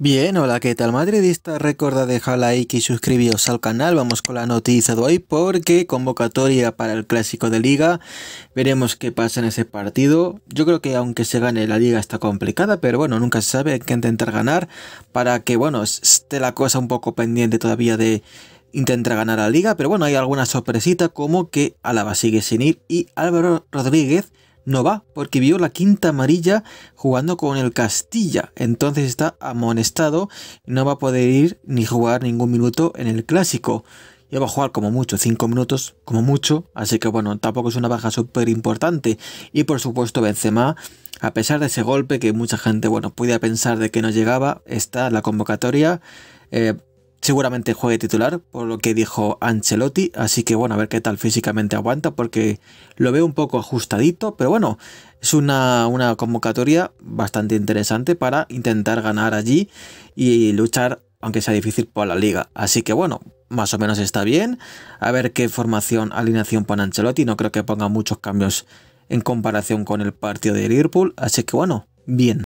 Bien, hola, ¿qué tal madridista? Recuerda dejar like y suscribiros al canal. Vamos con la noticia de hoy porque convocatoria para el Clásico de Liga. Veremos qué pasa en ese partido. Yo creo que aunque se gane la Liga está complicada, pero bueno, nunca se sabe. qué intentar ganar para que, bueno, esté la cosa un poco pendiente todavía de intentar ganar la Liga. Pero bueno, hay alguna sorpresita como que Álava sigue sin ir y Álvaro Rodríguez no va, porque vio la quinta amarilla jugando con el Castilla. Entonces está amonestado, no va a poder ir ni jugar ningún minuto en el clásico. y va a jugar como mucho, 5 minutos, como mucho, así que bueno, tampoco es una baja súper importante. Y por supuesto Benzema, a pesar de ese golpe que mucha gente, bueno, podía pensar de que no llegaba, está la convocatoria. Eh, seguramente juegue titular, por lo que dijo Ancelotti. Así que bueno, a ver qué tal físicamente aguanta, porque lo veo un poco ajustadito, pero bueno, es una, convocatoria bastante interesante para intentar ganar allí y luchar, aunque sea difícil, por la liga. Así que bueno, más o menos está bien. A ver qué formación, alineación pone Ancelotti. No creo que ponga muchos cambios en comparación con el partido de Liverpool. Así que bueno, bien.